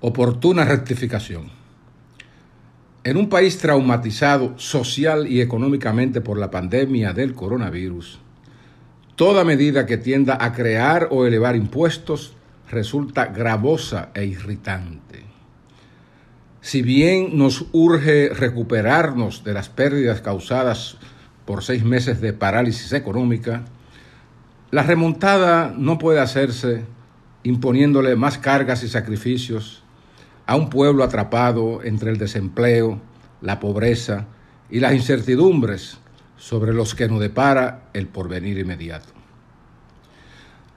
oportuna rectificación. En un país traumatizado social y económicamente por la pandemia del coronavirus, toda medida que tienda a crear o elevar impuestos resulta gravosa e irritante. Si bien nos urge recuperarnos de las pérdidas causadas por seis meses de parálisis económica, la remontada no puede hacerse imponiéndole más cargas y sacrificios a un pueblo atrapado entre el desempleo, la pobreza y las incertidumbres sobre los que nos depara el porvenir inmediato.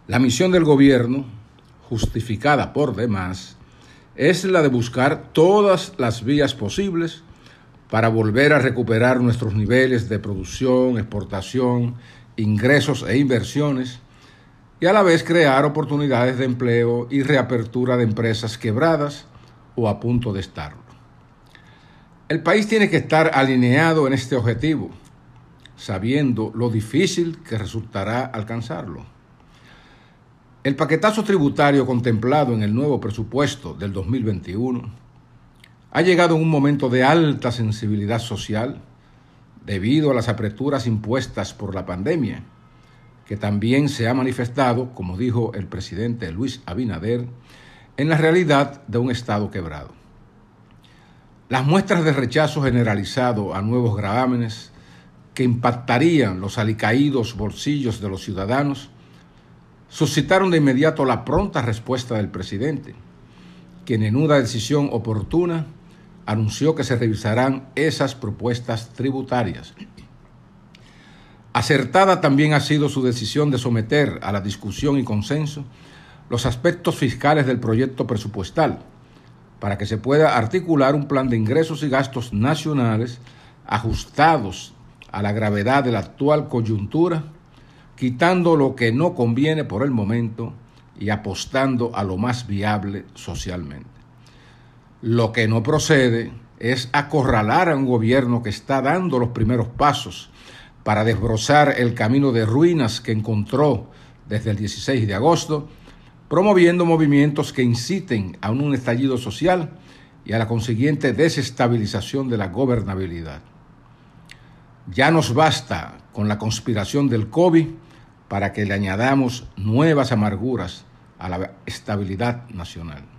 La misión del gobierno, justificada por demás, es la de buscar todas las vías posibles para volver a recuperar nuestros niveles de producción, exportación, ingresos e inversiones, y a la vez crear oportunidades de empleo y reapertura de empresas quebradas, a punto de estarlo. El país tiene que estar alineado en este objetivo, sabiendo lo difícil que resultará alcanzarlo. El paquetazo tributario contemplado en el nuevo presupuesto del 2021 ha llegado en un momento de alta sensibilidad social debido a las apreturas impuestas por la pandemia, que también se ha manifestado, como dijo el presidente Luis Abinader, en la realidad de un Estado quebrado. Las muestras de rechazo generalizado a nuevos gravámenes que impactarían los alicaídos bolsillos de los ciudadanos suscitaron de inmediato la pronta respuesta del presidente, quien en una decisión oportuna anunció que se revisarán esas propuestas tributarias. Acertada también ha sido su decisión de someter a la discusión y consenso los aspectos fiscales del proyecto presupuestal, para que se pueda articular un plan de ingresos y gastos nacionales ajustados a la gravedad de la actual coyuntura, quitando lo que no conviene por el momento y apostando a lo más viable socialmente. Lo que no procede es acorralar a un gobierno que está dando los primeros pasos para desbrozar el camino de ruinas que encontró desde el 16 de agosto promoviendo movimientos que inciten a un estallido social y a la consiguiente desestabilización de la gobernabilidad. Ya nos basta con la conspiración del COVID para que le añadamos nuevas amarguras a la estabilidad nacional.